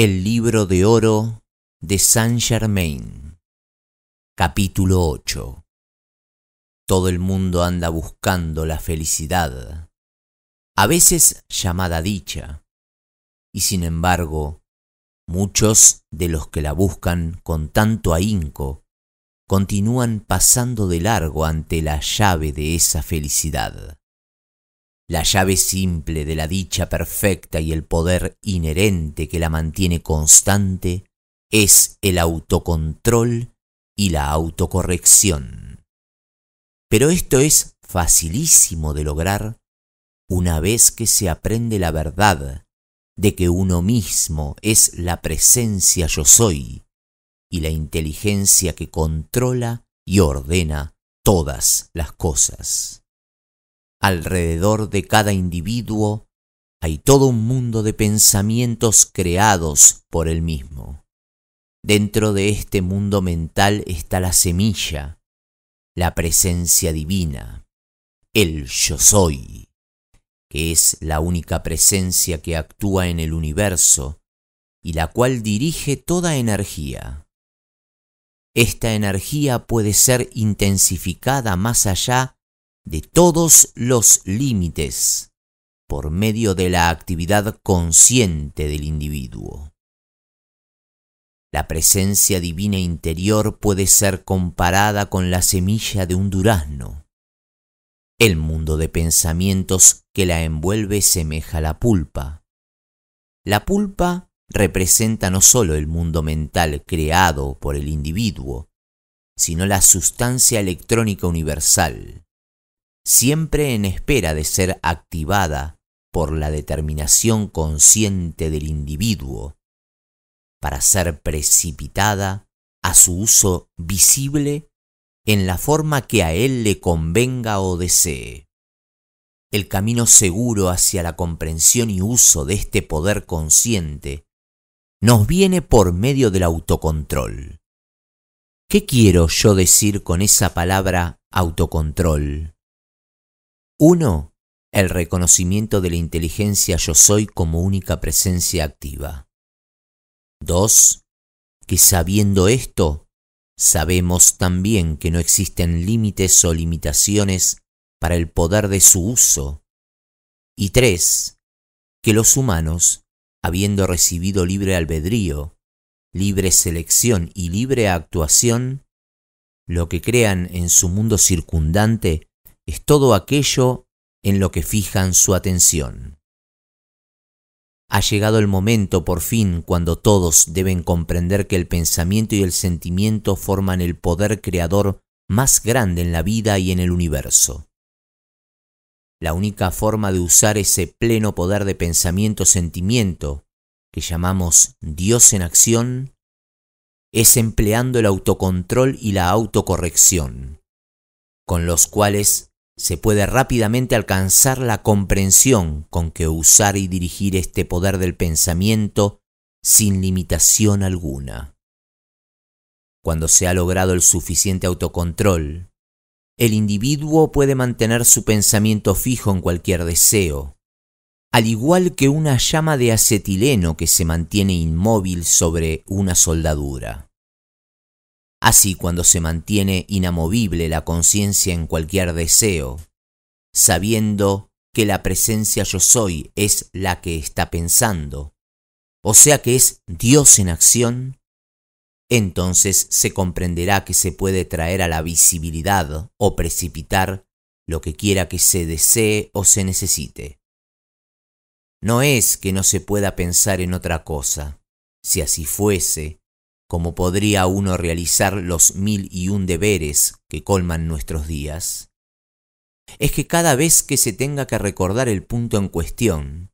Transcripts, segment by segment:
El libro de oro de Saint Germain. Capítulo 8. Todo el mundo anda buscando la felicidad, a veces llamada dicha, y sin embargo, muchos de los que la buscan con tanto ahínco continúan pasando de largo ante la llave de esa felicidad la llave simple de la dicha perfecta y el poder inherente que la mantiene constante es el autocontrol y la autocorrección. Pero esto es facilísimo de lograr una vez que se aprende la verdad de que uno mismo es la presencia yo soy y la inteligencia que controla y ordena todas las cosas. Alrededor de cada individuo hay todo un mundo de pensamientos creados por él mismo. Dentro de este mundo mental está la semilla, la presencia divina, el yo soy, que es la única presencia que actúa en el universo y la cual dirige toda energía. Esta energía puede ser intensificada más allá de todos los límites por medio de la actividad consciente del individuo. La presencia divina interior puede ser comparada con la semilla de un durazno. El mundo de pensamientos que la envuelve semeja la pulpa. La pulpa representa no solo el mundo mental creado por el individuo, sino la sustancia electrónica universal, siempre en espera de ser activada por la determinación consciente del individuo, para ser precipitada a su uso visible en la forma que a él le convenga o desee. El camino seguro hacia la comprensión y uso de este poder consciente nos viene por medio del autocontrol. ¿Qué quiero yo decir con esa palabra autocontrol? 1. el reconocimiento de la inteligencia yo soy como única presencia activa. 2. que sabiendo esto, sabemos también que no existen límites o limitaciones para el poder de su uso. Y tres, que los humanos, habiendo recibido libre albedrío, libre selección y libre actuación, lo que crean en su mundo circundante es todo aquello en lo que fijan su atención. Ha llegado el momento por fin cuando todos deben comprender que el pensamiento y el sentimiento forman el poder creador más grande en la vida y en el universo. La única forma de usar ese pleno poder de pensamiento-sentimiento, que llamamos Dios en acción, es empleando el autocontrol y la autocorrección, con los cuales se puede rápidamente alcanzar la comprensión con que usar y dirigir este poder del pensamiento sin limitación alguna. Cuando se ha logrado el suficiente autocontrol, el individuo puede mantener su pensamiento fijo en cualquier deseo, al igual que una llama de acetileno que se mantiene inmóvil sobre una soldadura. Así cuando se mantiene inamovible la conciencia en cualquier deseo, sabiendo que la presencia yo soy es la que está pensando, o sea que es Dios en acción, entonces se comprenderá que se puede traer a la visibilidad o precipitar lo que quiera que se desee o se necesite. No es que no se pueda pensar en otra cosa, si así fuese, como podría uno realizar los mil y un deberes que colman nuestros días, es que cada vez que se tenga que recordar el punto en cuestión,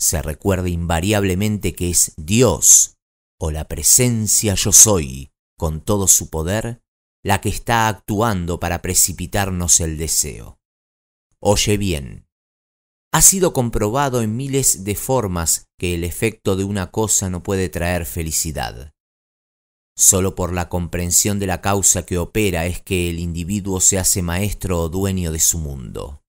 se recuerde invariablemente que es Dios o la presencia yo soy, con todo su poder, la que está actuando para precipitarnos el deseo. Oye bien, ha sido comprobado en miles de formas que el efecto de una cosa no puede traer felicidad. Solo por la comprensión de la causa que opera es que el individuo se hace maestro o dueño de su mundo.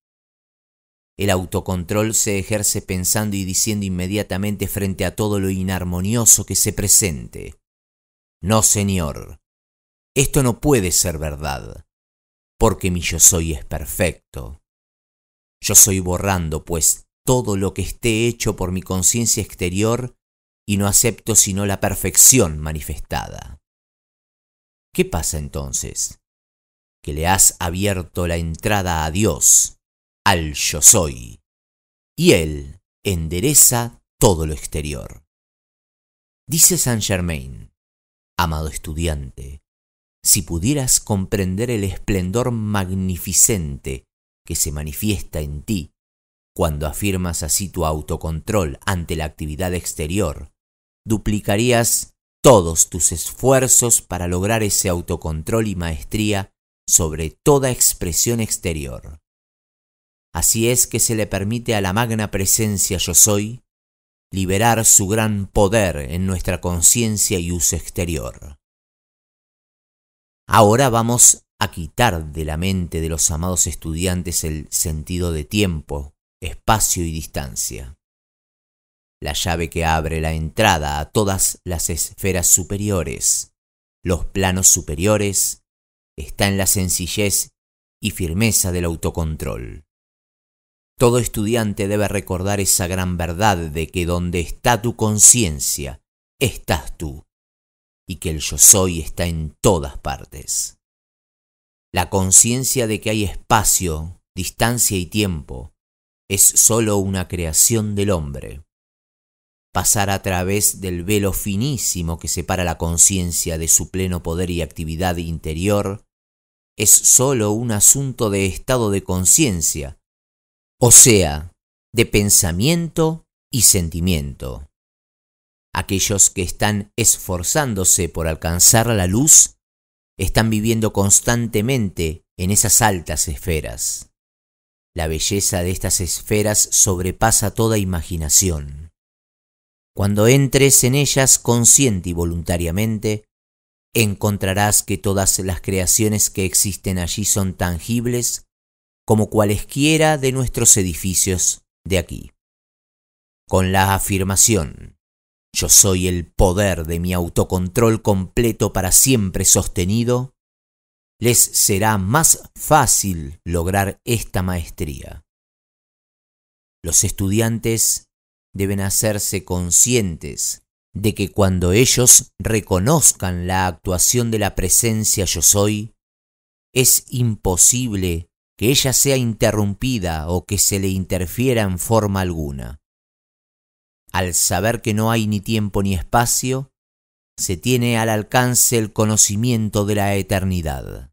El autocontrol se ejerce pensando y diciendo inmediatamente frente a todo lo inarmonioso que se presente. No, señor, esto no puede ser verdad, porque mi yo soy es perfecto. Yo soy borrando, pues, todo lo que esté hecho por mi conciencia exterior y no acepto sino la perfección manifestada. ¿Qué pasa entonces? Que le has abierto la entrada a Dios, al yo soy, y Él endereza todo lo exterior. Dice Saint Germain, amado estudiante, si pudieras comprender el esplendor magnificente que se manifiesta en ti cuando afirmas así tu autocontrol ante la actividad exterior duplicarías todos tus esfuerzos para lograr ese autocontrol y maestría sobre toda expresión exterior. Así es que se le permite a la magna presencia yo soy liberar su gran poder en nuestra conciencia y uso exterior. Ahora vamos a quitar de la mente de los amados estudiantes el sentido de tiempo, espacio y distancia la llave que abre la entrada a todas las esferas superiores, los planos superiores, está en la sencillez y firmeza del autocontrol. Todo estudiante debe recordar esa gran verdad de que donde está tu conciencia, estás tú, y que el yo soy está en todas partes. La conciencia de que hay espacio, distancia y tiempo es sólo una creación del hombre pasar a través del velo finísimo que separa la conciencia de su pleno poder y actividad interior, es sólo un asunto de estado de conciencia, o sea, de pensamiento y sentimiento. Aquellos que están esforzándose por alcanzar la luz están viviendo constantemente en esas altas esferas. La belleza de estas esferas sobrepasa toda imaginación. Cuando entres en ellas consciente y voluntariamente, encontrarás que todas las creaciones que existen allí son tangibles como cualesquiera de nuestros edificios de aquí. Con la afirmación, yo soy el poder de mi autocontrol completo para siempre sostenido, les será más fácil lograr esta maestría. Los estudiantes deben hacerse conscientes de que cuando ellos reconozcan la actuación de la presencia yo soy, es imposible que ella sea interrumpida o que se le interfiera en forma alguna. Al saber que no hay ni tiempo ni espacio, se tiene al alcance el conocimiento de la eternidad.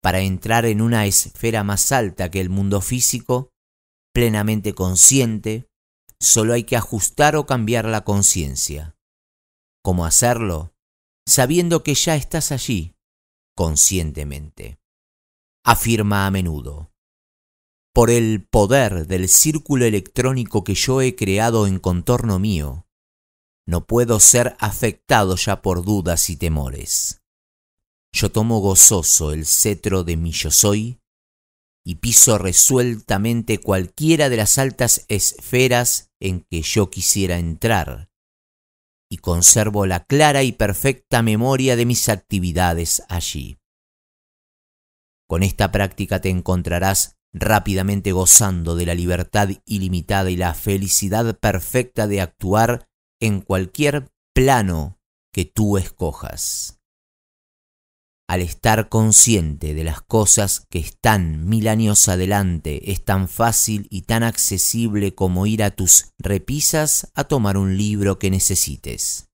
Para entrar en una esfera más alta que el mundo físico, plenamente consciente, Solo hay que ajustar o cambiar la conciencia. ¿Cómo hacerlo? Sabiendo que ya estás allí, conscientemente. Afirma a menudo. Por el poder del círculo electrónico que yo he creado en contorno mío, no puedo ser afectado ya por dudas y temores. Yo tomo gozoso el cetro de mi yo soy y piso resueltamente cualquiera de las altas esferas en que yo quisiera entrar, y conservo la clara y perfecta memoria de mis actividades allí. Con esta práctica te encontrarás rápidamente gozando de la libertad ilimitada y la felicidad perfecta de actuar en cualquier plano que tú escojas al estar consciente de las cosas que están mil años adelante, es tan fácil y tan accesible como ir a tus repisas a tomar un libro que necesites.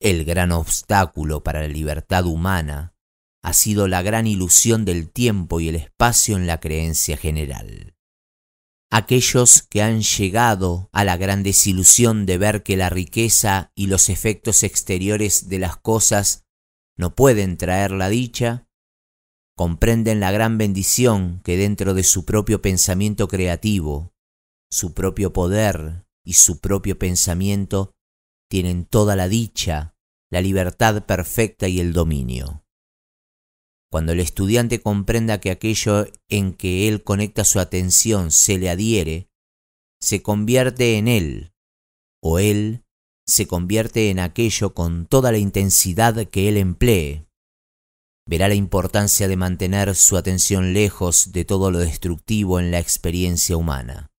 El gran obstáculo para la libertad humana ha sido la gran ilusión del tiempo y el espacio en la creencia general. Aquellos que han llegado a la gran desilusión de ver que la riqueza y los efectos exteriores de las cosas no pueden traer la dicha, comprenden la gran bendición que dentro de su propio pensamiento creativo, su propio poder y su propio pensamiento tienen toda la dicha, la libertad perfecta y el dominio. Cuando el estudiante comprenda que aquello en que él conecta su atención se le adhiere, se convierte en él, o él se convierte en aquello con toda la intensidad que él emplee. Verá la importancia de mantener su atención lejos de todo lo destructivo en la experiencia humana.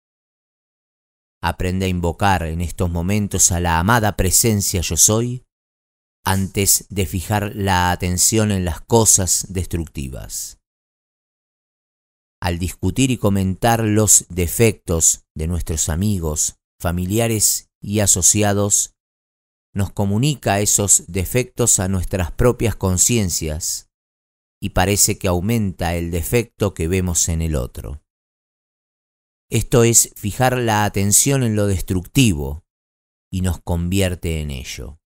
Aprende a invocar en estos momentos a la amada presencia yo soy antes de fijar la atención en las cosas destructivas al discutir y comentar los defectos de nuestros amigos, familiares y asociados, nos comunica esos defectos a nuestras propias conciencias y parece que aumenta el defecto que vemos en el otro. Esto es fijar la atención en lo destructivo y nos convierte en ello.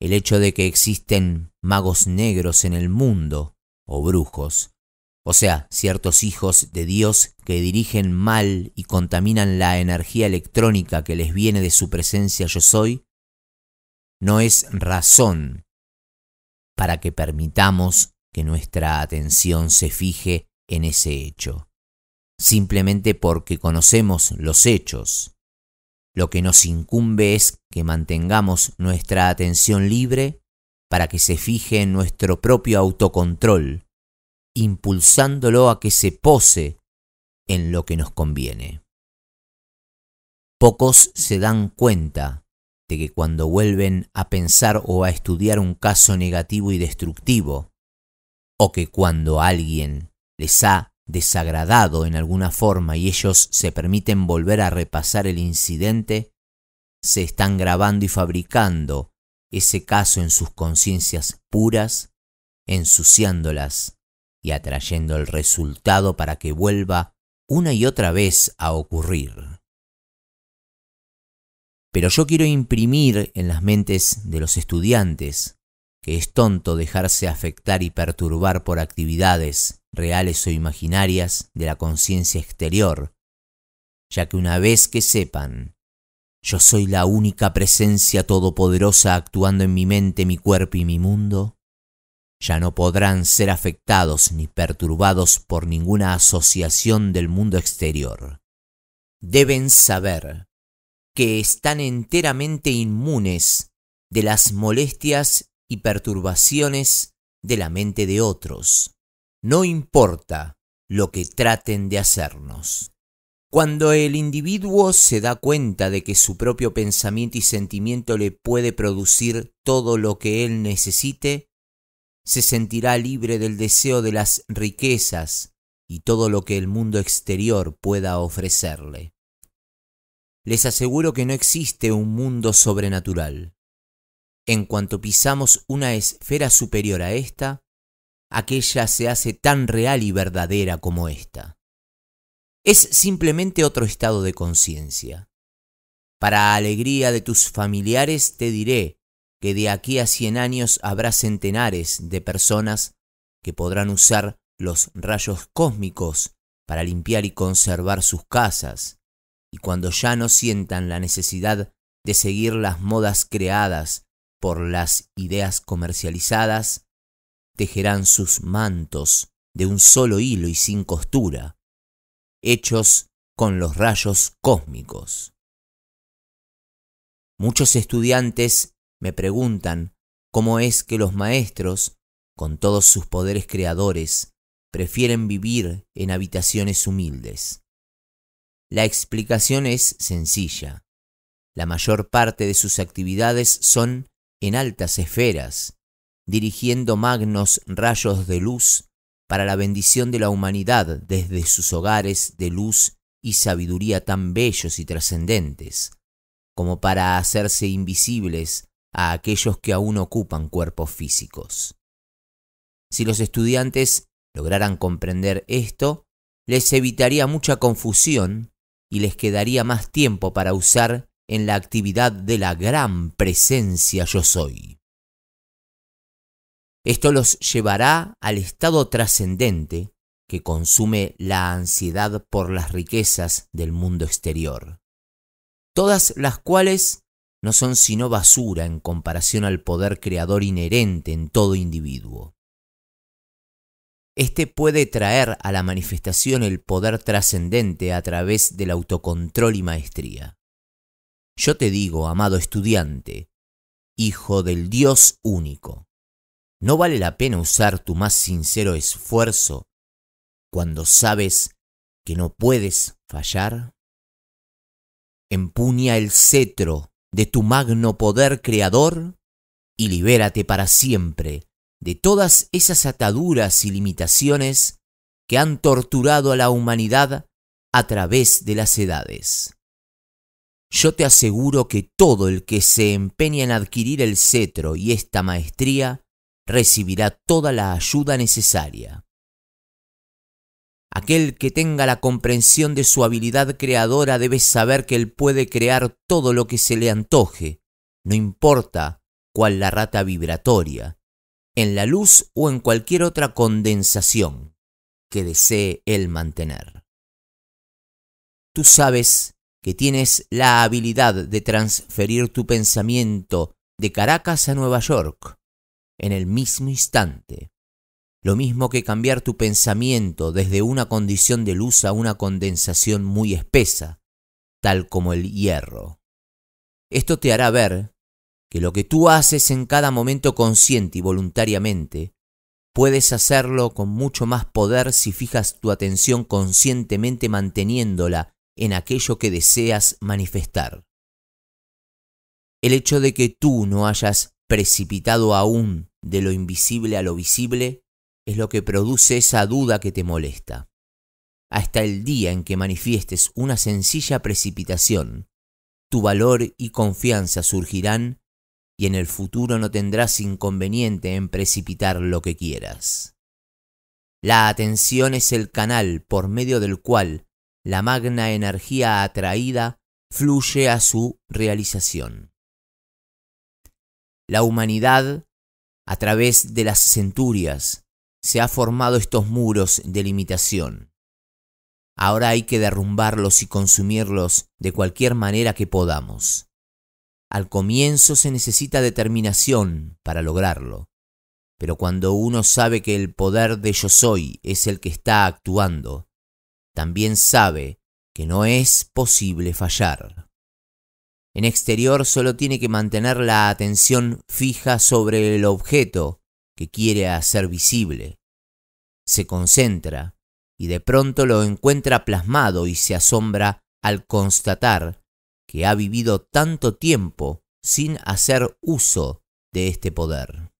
El hecho de que existen magos negros en el mundo, o brujos, o sea, ciertos hijos de Dios que dirigen mal y contaminan la energía electrónica que les viene de su presencia yo soy, no es razón para que permitamos que nuestra atención se fije en ese hecho, simplemente porque conocemos los hechos. Lo que nos incumbe es que mantengamos nuestra atención libre para que se fije en nuestro propio autocontrol, impulsándolo a que se pose en lo que nos conviene. Pocos se dan cuenta de que cuando vuelven a pensar o a estudiar un caso negativo y destructivo, o que cuando alguien les ha desagradado en alguna forma y ellos se permiten volver a repasar el incidente, se están grabando y fabricando ese caso en sus conciencias puras, ensuciándolas y atrayendo el resultado para que vuelva una y otra vez a ocurrir. Pero yo quiero imprimir en las mentes de los estudiantes que es tonto dejarse afectar y perturbar por actividades reales o imaginarias de la conciencia exterior, ya que una vez que sepan, yo soy la única presencia todopoderosa actuando en mi mente, mi cuerpo y mi mundo, ya no podrán ser afectados ni perturbados por ninguna asociación del mundo exterior. Deben saber que están enteramente inmunes de las molestias y perturbaciones de la mente de otros, no importa lo que traten de hacernos. Cuando el individuo se da cuenta de que su propio pensamiento y sentimiento le puede producir todo lo que él necesite, se sentirá libre del deseo de las riquezas y todo lo que el mundo exterior pueda ofrecerle les aseguro que no existe un mundo sobrenatural. En cuanto pisamos una esfera superior a esta, aquella se hace tan real y verdadera como esta. Es simplemente otro estado de conciencia. Para alegría de tus familiares te diré que de aquí a cien años habrá centenares de personas que podrán usar los rayos cósmicos para limpiar y conservar sus casas, y cuando ya no sientan la necesidad de seguir las modas creadas por las ideas comercializadas, tejerán sus mantos de un solo hilo y sin costura, hechos con los rayos cósmicos. Muchos estudiantes me preguntan cómo es que los maestros, con todos sus poderes creadores, prefieren vivir en habitaciones humildes. La explicación es sencilla. La mayor parte de sus actividades son en altas esferas, dirigiendo magnos rayos de luz para la bendición de la humanidad desde sus hogares de luz y sabiduría tan bellos y trascendentes, como para hacerse invisibles a aquellos que aún ocupan cuerpos físicos. Si los estudiantes lograran comprender esto, les evitaría mucha confusión y les quedaría más tiempo para usar en la actividad de la gran presencia yo soy. Esto los llevará al estado trascendente que consume la ansiedad por las riquezas del mundo exterior, todas las cuales no son sino basura en comparación al poder creador inherente en todo individuo. Este puede traer a la manifestación el poder trascendente a través del autocontrol y maestría. Yo te digo, amado estudiante, hijo del Dios único, ¿no vale la pena usar tu más sincero esfuerzo cuando sabes que no puedes fallar? Empuña el cetro de tu magno poder creador y libérate para siempre de todas esas ataduras y limitaciones que han torturado a la humanidad a través de las edades. Yo te aseguro que todo el que se empeña en adquirir el cetro y esta maestría recibirá toda la ayuda necesaria. Aquel que tenga la comprensión de su habilidad creadora debe saber que él puede crear todo lo que se le antoje, no importa cuál la rata vibratoria, en la luz o en cualquier otra condensación que desee él mantener. Tú sabes que tienes la habilidad de transferir tu pensamiento de Caracas a Nueva York en el mismo instante, lo mismo que cambiar tu pensamiento desde una condición de luz a una condensación muy espesa, tal como el hierro. Esto te hará ver que lo que tú haces en cada momento consciente y voluntariamente, puedes hacerlo con mucho más poder si fijas tu atención conscientemente manteniéndola en aquello que deseas manifestar. El hecho de que tú no hayas precipitado aún de lo invisible a lo visible es lo que produce esa duda que te molesta. Hasta el día en que manifiestes una sencilla precipitación, tu valor y confianza surgirán y en el futuro no tendrás inconveniente en precipitar lo que quieras. La atención es el canal por medio del cual la magna energía atraída fluye a su realización. La humanidad, a través de las centurias, se ha formado estos muros de limitación. Ahora hay que derrumbarlos y consumirlos de cualquier manera que podamos. Al comienzo se necesita determinación para lograrlo, pero cuando uno sabe que el poder de yo soy es el que está actuando, también sabe que no es posible fallar. En exterior solo tiene que mantener la atención fija sobre el objeto que quiere hacer visible. Se concentra y de pronto lo encuentra plasmado y se asombra al constatar que ha vivido tanto tiempo sin hacer uso de este poder.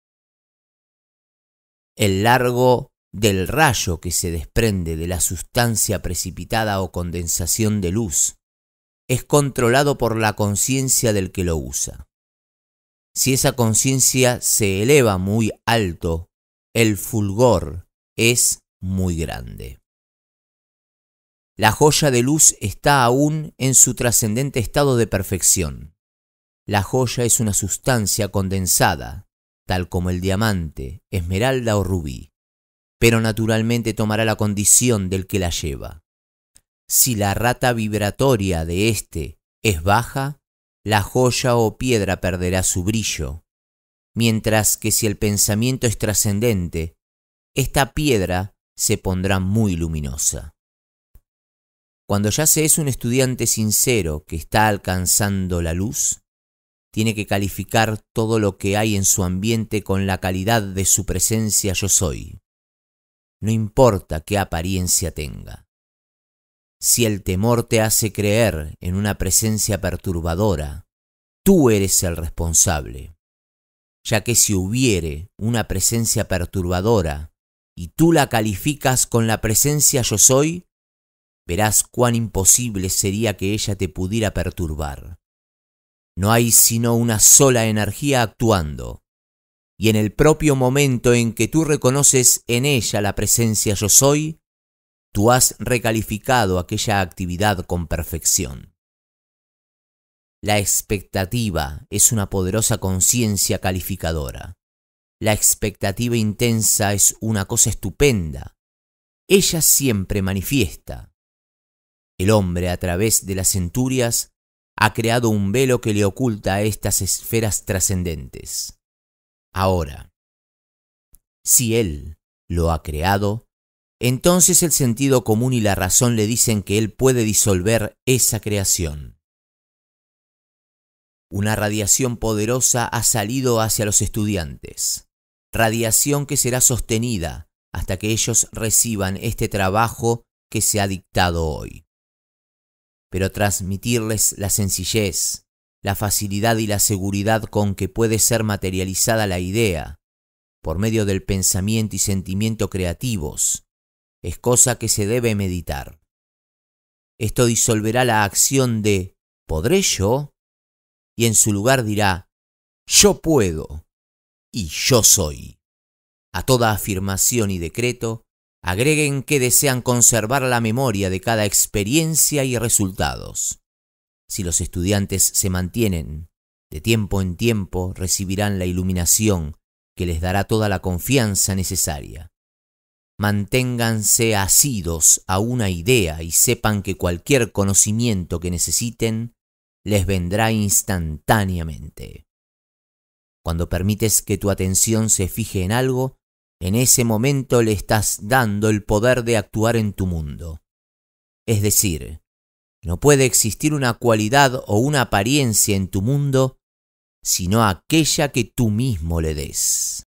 El largo del rayo que se desprende de la sustancia precipitada o condensación de luz es controlado por la conciencia del que lo usa. Si esa conciencia se eleva muy alto, el fulgor es muy grande. La joya de luz está aún en su trascendente estado de perfección. La joya es una sustancia condensada, tal como el diamante, esmeralda o rubí, pero naturalmente tomará la condición del que la lleva. Si la rata vibratoria de éste es baja, la joya o piedra perderá su brillo, mientras que si el pensamiento es trascendente, esta piedra se pondrá muy luminosa. Cuando ya se es un estudiante sincero que está alcanzando la luz, tiene que calificar todo lo que hay en su ambiente con la calidad de su presencia yo soy. No importa qué apariencia tenga. Si el temor te hace creer en una presencia perturbadora, tú eres el responsable, ya que si hubiere una presencia perturbadora y tú la calificas con la presencia yo soy, verás cuán imposible sería que ella te pudiera perturbar. No hay sino una sola energía actuando, y en el propio momento en que tú reconoces en ella la presencia yo soy, tú has recalificado aquella actividad con perfección. La expectativa es una poderosa conciencia calificadora. La expectativa intensa es una cosa estupenda. Ella siempre manifiesta, el hombre, a través de las centurias, ha creado un velo que le oculta a estas esferas trascendentes. Ahora, si él lo ha creado, entonces el sentido común y la razón le dicen que él puede disolver esa creación. Una radiación poderosa ha salido hacia los estudiantes, radiación que será sostenida hasta que ellos reciban este trabajo que se ha dictado hoy pero transmitirles la sencillez, la facilidad y la seguridad con que puede ser materializada la idea, por medio del pensamiento y sentimiento creativos, es cosa que se debe meditar. Esto disolverá la acción de ¿podré yo? y en su lugar dirá yo puedo y yo soy. A toda afirmación y decreto Agreguen que desean conservar la memoria de cada experiencia y resultados. Si los estudiantes se mantienen, de tiempo en tiempo recibirán la iluminación que les dará toda la confianza necesaria. Manténganse asidos a una idea y sepan que cualquier conocimiento que necesiten les vendrá instantáneamente. Cuando permites que tu atención se fije en algo, en ese momento le estás dando el poder de actuar en tu mundo. Es decir, no puede existir una cualidad o una apariencia en tu mundo, sino aquella que tú mismo le des.